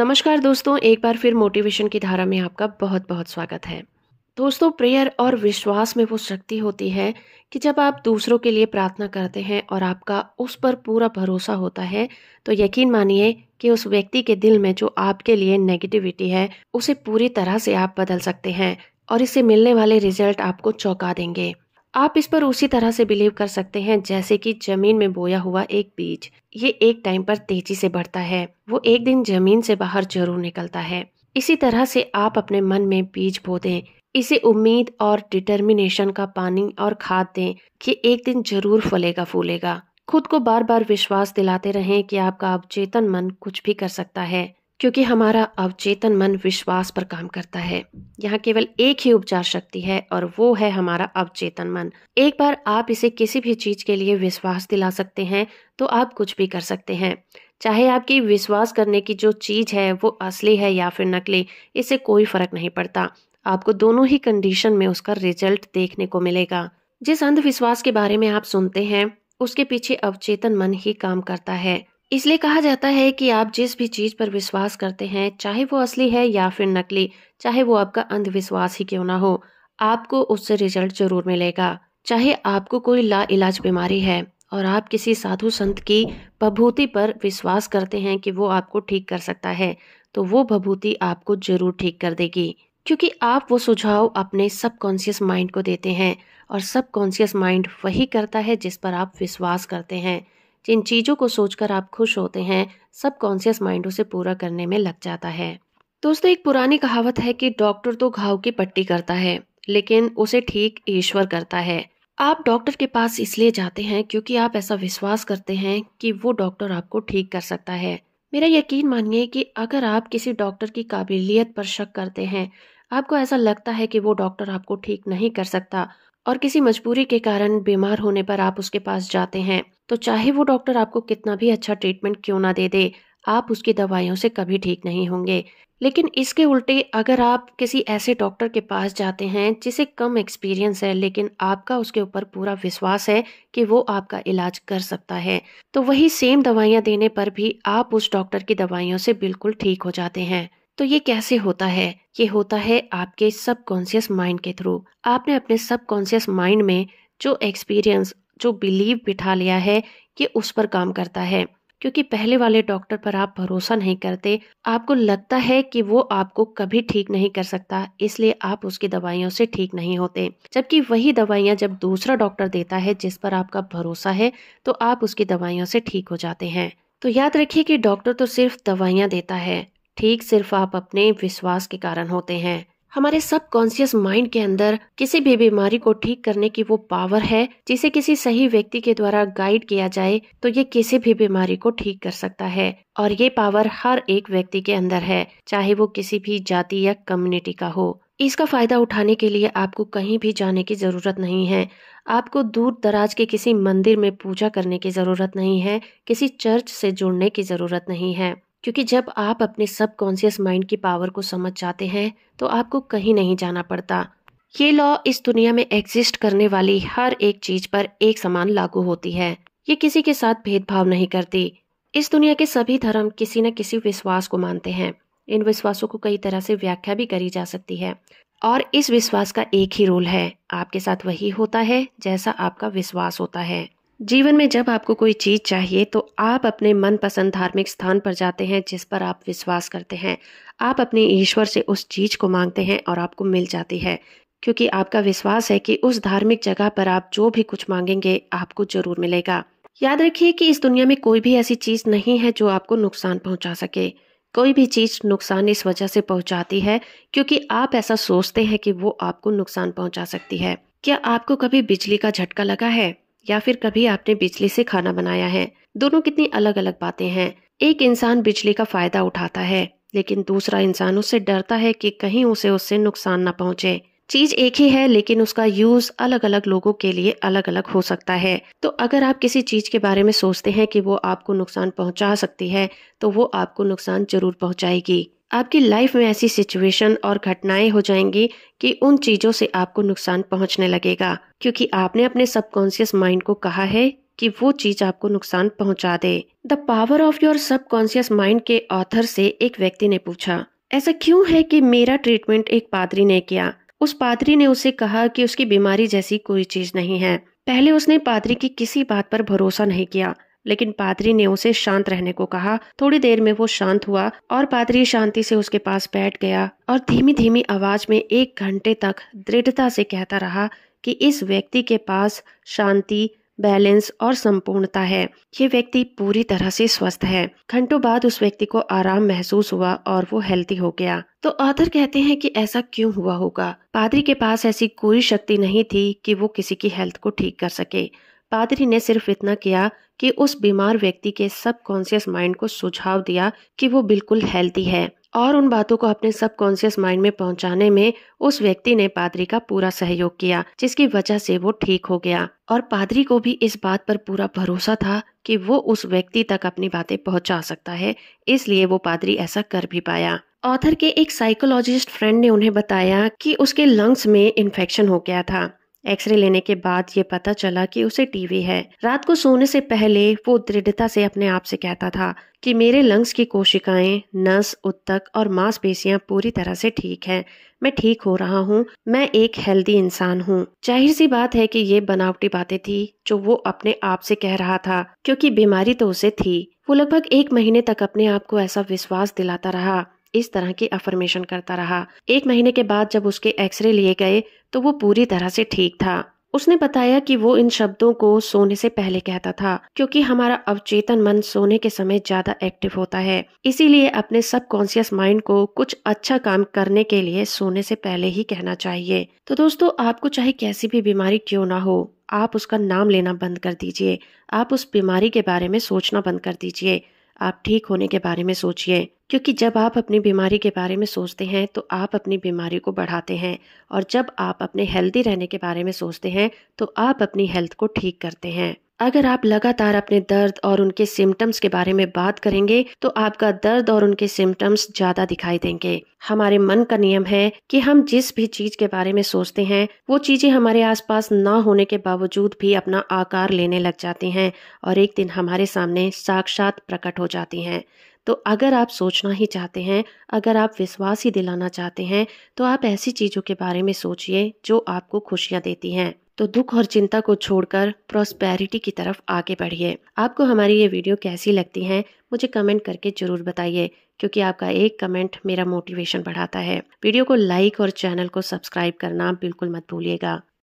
नमस्कार दोस्तों एक बार फिर मोटिवेशन की धारा में आपका बहुत बहुत स्वागत है दोस्तों प्रेयर और विश्वास में वो शक्ति होती है कि जब आप दूसरों के लिए प्रार्थना करते हैं और आपका उस पर पूरा भरोसा होता है तो यकीन मानिए कि उस व्यक्ति के दिल में जो आपके लिए नेगेटिविटी है उसे पूरी तरह से आप बदल सकते हैं और इससे मिलने वाले रिजल्ट आपको चौंका देंगे आप इस पर उसी तरह से बिलीव कर सकते हैं जैसे कि जमीन में बोया हुआ एक बीज ये एक टाइम पर तेजी से बढ़ता है वो एक दिन जमीन से बाहर जरूर निकलता है इसी तरह से आप अपने मन में बीज बो दें इसे उम्मीद और डिटर्मिनेशन का पानी और खाद दें कि एक दिन जरूर फलेगा फूलेगा खुद को बार बार विश्वास दिलाते रहें कि आपका अवचेतन मन कुछ भी कर सकता है क्योंकि हमारा अवचेतन मन विश्वास पर काम करता है यहाँ केवल एक ही उपचार शक्ति है और वो है हमारा अवचेतन मन एक बार आप इसे किसी भी चीज के लिए विश्वास दिला सकते हैं तो आप कुछ भी कर सकते हैं चाहे आपकी विश्वास करने की जो चीज है वो असली है या फिर नकली इससे कोई फर्क नहीं पड़ता आपको दोनों ही कंडीशन में उसका रिजल्ट देखने को मिलेगा जिस अंधविश्वास के बारे में आप सुनते हैं उसके पीछे अवचेतन मन ही काम करता है इसलिए कहा जाता है कि आप जिस भी चीज़ पर विश्वास करते हैं चाहे वो असली है या फिर नकली चाहे वो आपका अंधविश्वास ही क्यों ना हो आपको उससे रिजल्ट जरूर मिलेगा चाहे आपको कोई ला इलाज बीमारी है और आप किसी साधु संत की भभूति पर विश्वास करते हैं कि वो आपको ठीक कर सकता है तो वो भभूति आपको जरूर ठीक कर देगी क्योंकि आप वो सुझाव अपने सबकॉन्सियस माइंड को देते हैं और सबकॉन्सियस माइंड वही करता है जिस पर आप विश्वास करते हैं जिन चीज़ों को सोचकर आप खुश होते हैं सब कॉन्शियस माइंड उसे पूरा करने में लग जाता है दोस्तों एक पुरानी कहावत है कि डॉक्टर तो घाव की पट्टी करता है लेकिन उसे ठीक ईश्वर करता है आप डॉक्टर के पास इसलिए जाते हैं क्योंकि आप ऐसा विश्वास करते हैं कि वो डॉक्टर आपको ठीक कर सकता है मेरा यकीन मानिए कि अगर आप किसी डॉक्टर की काबिलियत पर शक करते हैं आपको ऐसा लगता है कि वो डॉक्टर आपको ठीक नहीं कर सकता और किसी मजबूरी के कारण बीमार होने पर आप उसके पास जाते हैं तो चाहे वो डॉक्टर आपको कितना भी अच्छा ट्रीटमेंट क्यों ना दे दे आप उसकी दवाइयों से कभी ठीक नहीं होंगे लेकिन इसके उल्टे अगर आप किसी ऐसे डॉक्टर के पास जाते हैं जिसे कम एक्सपीरियंस है लेकिन आपका उसके ऊपर पूरा विश्वास है कि वो आपका इलाज कर सकता है तो वही सेम दवाइयाँ देने पर भी आप उस डॉक्टर की दवाइयों से बिल्कुल ठीक हो जाते हैं तो ये कैसे होता है ये होता है आपके सबकॉन्सियस माइंड के थ्रू आपने अपने सबकॉन्सियस माइंड में जो एक्सपीरियंस जो बिलीव बिठा लिया है ये उस पर काम करता है क्योंकि पहले वाले डॉक्टर पर आप भरोसा नहीं करते आपको लगता है कि वो आपको कभी ठीक नहीं कर सकता इसलिए आप उसकी दवाइयों से ठीक नहीं होते जबकि वही दवाइयाँ जब दूसरा डॉक्टर देता है जिस पर आपका भरोसा है तो आप उसकी दवाइयों से ठीक हो जाते हैं तो याद रखिए कि डॉक्टर तो सिर्फ दवाइयाँ देता है ठीक सिर्फ आप अपने विश्वास के कारण होते हैं हमारे सब कॉन्सियस माइंड के अंदर किसी भी बीमारी को ठीक करने की वो पावर है जिसे किसी सही व्यक्ति के द्वारा गाइड किया जाए तो ये किसी भी बीमारी को ठीक कर सकता है और ये पावर हर एक व्यक्ति के अंदर है चाहे वो किसी भी जाति या कम्युनिटी का हो इसका फायदा उठाने के लिए आपको कहीं भी जाने की जरूरत नहीं है आपको दूर दराज के किसी मंदिर में पूजा करने की जरूरत नहीं है किसी चर्च से जुड़ने की जरूरत नहीं है क्योंकि जब आप अपने सबकॉन्शियस माइंड की पावर को समझ जाते हैं तो आपको कहीं नहीं जाना पड़ता ये लॉ इस दुनिया में एग्जिस्ट करने वाली हर एक चीज पर एक समान लागू होती है ये किसी के साथ भेदभाव नहीं करती इस दुनिया के सभी धर्म किसी न किसी विश्वास को मानते हैं इन विश्वासों को कई तरह से व्याख्या भी करी जा सकती है और इस विश्वास का एक ही रोल है आपके साथ वही होता है जैसा आपका विश्वास होता है जीवन में जब आपको कोई चीज़ चाहिए तो आप अपने मनपसंद धार्मिक स्थान पर जाते हैं जिस पर आप विश्वास करते हैं आप अपने ईश्वर से उस चीज़ को मांगते हैं और आपको मिल जाती है क्योंकि आपका विश्वास है कि उस धार्मिक जगह पर आप जो भी कुछ मांगेंगे आपको जरूर मिलेगा याद रखिए कि इस दुनिया में कोई भी ऐसी चीज़ नहीं है जो आपको नुकसान पहुंचा सके कोई भी चीज़ नुकसान इस वजह से पहुंचाती है क्योंकि आप ऐसा सोचते हैं कि वो आपको नुकसान पहुंचा सकती है क्या आपको कभी बिजली का झटका लगा है या फिर कभी आपने बिजली से खाना बनाया है दोनों कितनी अलग अलग बातें हैं एक इंसान बिजली का फायदा उठाता है लेकिन दूसरा इंसान उससे डरता है कि कहीं उसे उससे नुकसान न पहुंचे चीज एक ही है लेकिन उसका यूज अलग अलग लोगों के लिए अलग अलग हो सकता है तो अगर आप किसी चीज के बारे में सोचते हैं कि वो आपको नुकसान पहुंचा सकती है तो वो आपको नुकसान जरूर पहुंचाएगी आपकी लाइफ में ऐसी सिचुएशन और घटनाएं हो जाएंगी कि उन चीज़ों से आपको नुकसान पहुंचने लगेगा क्योंकि आपने अपने सबकॉन्सियस माइंड को कहा है कि वो चीज आपको नुकसान पहुंचा दे the power of your subconscious mind के ऑथर से एक व्यक्ति ने पूछा ऐसा क्यों है कि मेरा ट्रीटमेंट एक पादरी ने किया उस पादरी ने उसे कहा कि उसकी बीमारी जैसी कोई चीज नहीं है पहले उसने पादरी की किसी बात पर भरोसा नहीं किया लेकिन पादरी ने उसे शांत रहने को कहा थोड़ी देर में वो शांत हुआ और पादरी शांति से उसके पास बैठ गया और धीमी धीमी आवाज में एक घंटे तक दृढ़ता से कहता रहा कि इस व्यक्ति के पास शांति बैलेंस और संपूर्णता है ये व्यक्ति पूरी तरह से स्वस्थ है घंटों बाद उस व्यक्ति को आराम महसूस हुआ और वो हेल्थी हो गया तो ऑथर कहते हैं कि ऐसा क्यों हुआ होगा पादरी के पास ऐसी कोई शक्ति नहीं थी कि वो किसी की हेल्थ को ठीक कर सके पादरी ने सिर्फ इतना किया कि उस बीमार व्यक्ति के सब कॉन्सियस माइंड को सुझाव दिया कि वो बिल्कुल हेल्थी है और उन बातों को अपने सब कॉन्शियस माइंड में पहुंचाने में उस व्यक्ति ने पादरी का पूरा सहयोग किया जिसकी वजह से वो ठीक हो गया और पादरी को भी इस बात पर पूरा भरोसा था कि वो उस व्यक्ति तक अपनी बातें पहुंचा सकता है इसलिए वो पादरी ऐसा कर भी पाया ऑथर के एक साइकोलॉजिस्ट फ्रेंड ने उन्हें बताया कि उसके लंग्स में इन्फेक्शन हो गया था एक्सरे लेने के बाद ये पता चला कि उसे टीवी है रात को सोने से पहले वो दृढ़ता से अपने आप से कहता था कि मेरे लंग्स की कोशिकाएं नस उत्तक और मांसपेशियां पूरी तरह से ठीक हैं मैं ठीक हो रहा हूँ मैं एक हेल्दी इंसान हूँ जाहिर सी बात है कि ये बनावटी बातें थी जो वो अपने आप से कह रहा था क्योंकि बीमारी तो उसे थी वो लगभग एक महीने तक अपने आप को ऐसा विश्वास दिलाता रहा इस तरह की अफर्मेशन करता रहा एक महीने के बाद जब उसके एक्सरे लिए गए तो वो पूरी तरह से ठीक था उसने बताया कि वो इन शब्दों को सोने से पहले कहता था क्योंकि हमारा अवचेतन मन सोने के समय ज्यादा एक्टिव होता है इसीलिए अपने सबकॉन्सियस माइंड को कुछ अच्छा काम करने के लिए सोने से पहले ही कहना चाहिए तो दोस्तों आपको चाहे कैसी भी बीमारी क्यों ना हो आप उसका नाम लेना बंद कर दीजिए आप उस बीमारी के बारे में सोचना बंद कर दीजिए आप ठीक होने के बारे में सोचिए क्योंकि जब आप अपनी बीमारी के बारे में सोचते हैं तो आप अपनी बीमारी को बढ़ाते हैं और जब आप अपने हेल्दी रहने के बारे में सोचते हैं तो आप अपनी हेल्थ को ठीक करते हैं अगर आप लगातार अपने दर्द और उनके सिम्टम्स के बारे में बात करेंगे तो आपका दर्द और उनके सिम्टम्स ज्यादा दिखाई देंगे हमारे मन का नियम है कि हम जिस भी चीज के बारे में सोचते हैं वो चीजें हमारे आसपास ना होने के बावजूद भी अपना आकार लेने लग जाती हैं और एक दिन हमारे सामने साक्षात प्रकट हो जाती हैं तो अगर आप सोचना ही चाहते हैं अगर आप विश्वास ही दिलाना चाहते हैं तो आप ऐसी चीज़ों के बारे में सोचिए जो आपको खुशियाँ देती हैं तो दुख और चिंता को छोड़कर प्रोस्पेरिटी की तरफ आगे बढ़िए आपको हमारी ये वीडियो कैसी लगती है मुझे कमेंट करके जरूर बताइए क्योंकि आपका एक कमेंट मेरा मोटिवेशन बढ़ाता है वीडियो को लाइक और चैनल को सब्सक्राइब करना बिल्कुल मत भूलिएगा